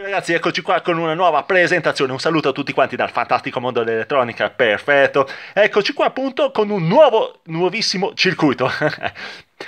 Ragazzi, eccoci qua con una nuova presentazione. Un saluto a tutti quanti dal fantastico mondo dell'elettronica, perfetto. Eccoci qua appunto con un nuovo, nuovissimo circuito.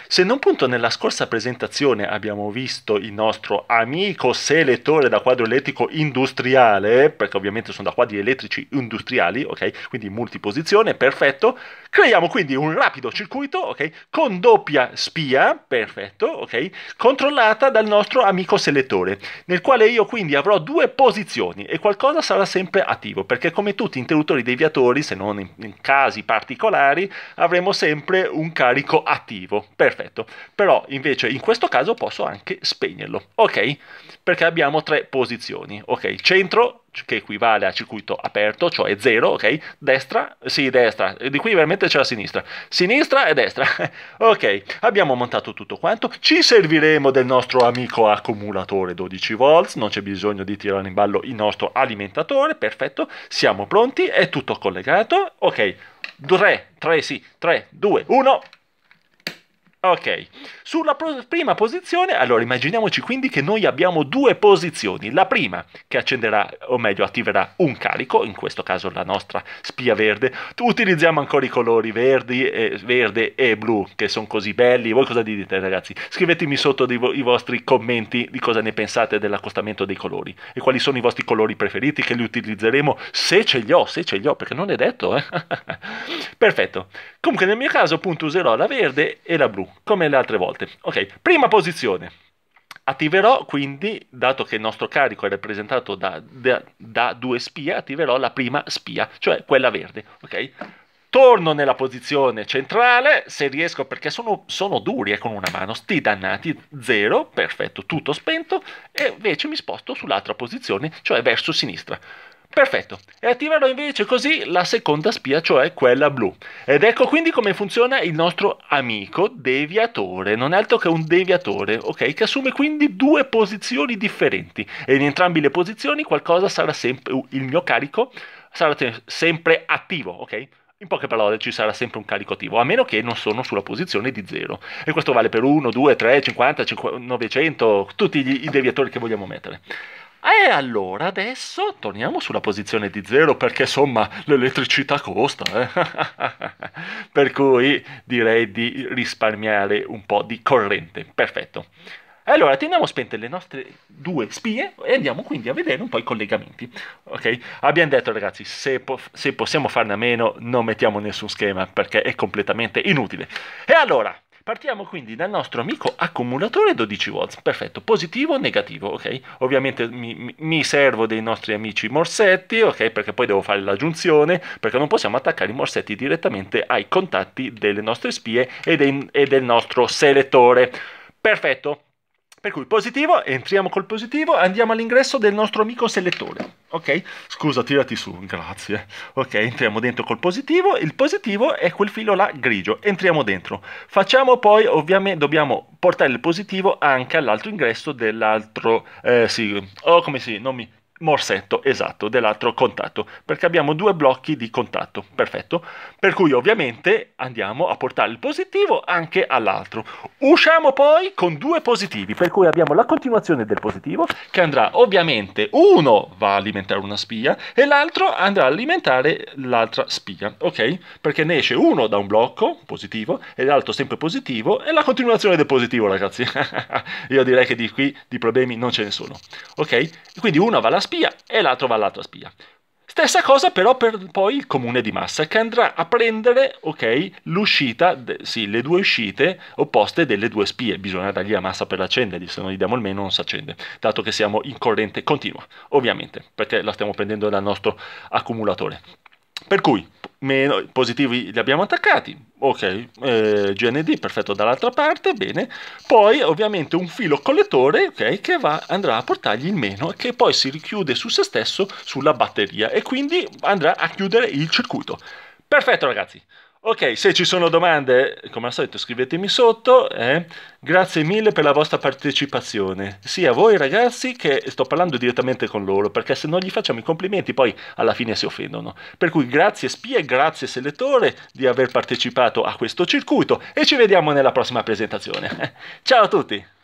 Se non punto nella scorsa presentazione abbiamo visto il nostro amico selettore da quadro elettrico industriale, perché ovviamente sono da quadri elettrici industriali, ok? Quindi multiposizione, perfetto. Creiamo quindi un rapido circuito, ok? Con doppia spia, perfetto, ok? Controllata dal nostro amico selettore, nel quale io quindi avrò due posizioni e qualcosa sarà sempre attivo, perché come tutti gli interruttori deviatori, se non in, in casi particolari, avremo sempre un carico attivo perfetto. Però invece in questo caso posso anche spegnerlo, ok? Perché abbiamo tre posizioni, ok? Centro, che equivale a circuito aperto, cioè 0, ok? Destra, sì, destra, di qui veramente c'è la sinistra. Sinistra e destra. ok, abbiamo montato tutto quanto. Ci serviremo del nostro amico accumulatore 12 volts, non c'è bisogno di tirare in ballo il nostro alimentatore, perfetto. Siamo pronti, è tutto collegato. Ok, 3, 3, sì, 3, 2, 1. Ok, sulla pro- prima posizione, allora immaginiamoci quindi che noi abbiamo due posizioni. La prima che accenderà, o meglio attiverà un carico, in questo caso la nostra spia verde. Utilizziamo ancora i colori verdi, e, verde e blu, che sono così belli. Voi cosa dite ragazzi? Scrivetemi sotto vo- i vostri commenti di cosa ne pensate dell'accostamento dei colori e quali sono i vostri colori preferiti che li utilizzeremo se ce li ho, se ce li ho, perché non è detto. Eh? Perfetto. Comunque nel mio caso appunto userò la verde e la blu come le altre volte. Ok, prima posizione. Attiverò quindi, dato che il nostro carico è rappresentato da, da, da due spie, attiverò la prima spia, cioè quella verde. Ok? torno nella posizione centrale, se riesco, perché sono, sono duri eh, con una mano, sti dannati, zero, perfetto, tutto spento, e invece mi sposto sull'altra posizione, cioè verso sinistra. Perfetto, e attiverò invece così la seconda spia, cioè quella blu. Ed ecco quindi come funziona il nostro amico deviatore, non è altro che un deviatore, ok? Che assume quindi due posizioni differenti e in entrambe le posizioni qualcosa sarà sempre, uh, il mio carico sarà sempre attivo, ok? In poche parole ci sarà sempre un carico attivo, a meno che non sono sulla posizione di 0. E questo vale per 1, 2, 3, 50, 50 900, tutti gli, i deviatori che vogliamo mettere. E allora adesso torniamo sulla posizione di zero perché insomma l'elettricità costa. Eh? per cui direi di risparmiare un po' di corrente. Perfetto. Allora, teniamo spente le nostre due spie e andiamo quindi a vedere un po' i collegamenti. Ok? Abbiamo detto ragazzi, se, po- se possiamo farne a meno non mettiamo nessun schema perché è completamente inutile. E allora, Partiamo quindi dal nostro amico accumulatore 12 watts, perfetto, positivo o negativo, ok? Ovviamente mi, mi, servo dei nostri amici morsetti, ok? Perché poi devo fare la giunzione, perché non possiamo attaccare i morsetti direttamente ai contatti delle nostre spie e, dei, e del nostro selettore. Perfetto, per cui positivo, entriamo col positivo, andiamo all'ingresso del nostro amico selettore. Ok? Scusa, tirati su, grazie. Ok, entriamo dentro col positivo, il positivo è quel filo là grigio, entriamo dentro. Facciamo poi, ovviamente, dobbiamo portare il positivo anche all'altro ingresso dell'altro... Eh, sì, oh come si, non mi Morsetto, esatto, dell'altro contatto, perché abbiamo due blocchi di contatto, perfetto. Per cui ovviamente andiamo a portare il positivo anche all'altro. Usciamo poi con due positivi, per cui abbiamo la continuazione del positivo che andrà ovviamente uno va a alimentare una spia e l'altro andrà a alimentare l'altra spia, ok? Perché ne esce uno da un blocco positivo e l'altro sempre positivo e la continuazione del positivo, ragazzi. Io direi che di qui di problemi non ce ne sono. Ok? Quindi uno va alla spia spia e l'altro va all'altra spia. Stessa cosa però per poi il comune di massa che andrà a prendere, okay, l'uscita, sì, le due uscite opposte delle due spie. Bisogna dargli la massa per accenderli, se non gli diamo il meno non si accende, dato che siamo in corrente continua, ovviamente, perché la stiamo prendendo dal nostro accumulatore. Per cui meno, positivi li abbiamo attaccati, ok, eh, GND perfetto dall'altra parte, bene, poi ovviamente un filo collettore okay, che va, andrà a portargli il meno che poi si richiude su se stesso sulla batteria e quindi andrà a chiudere il circuito. Perfetto ragazzi, Ok, se ci sono domande, come al solito scrivetemi sotto. Eh? Grazie mille per la vostra partecipazione, sia a voi ragazzi che sto parlando direttamente con loro, perché se non gli facciamo i complimenti poi alla fine si offendono. Per cui grazie Spia e grazie Selettore di aver partecipato a questo circuito e ci vediamo nella prossima presentazione. Ciao a tutti!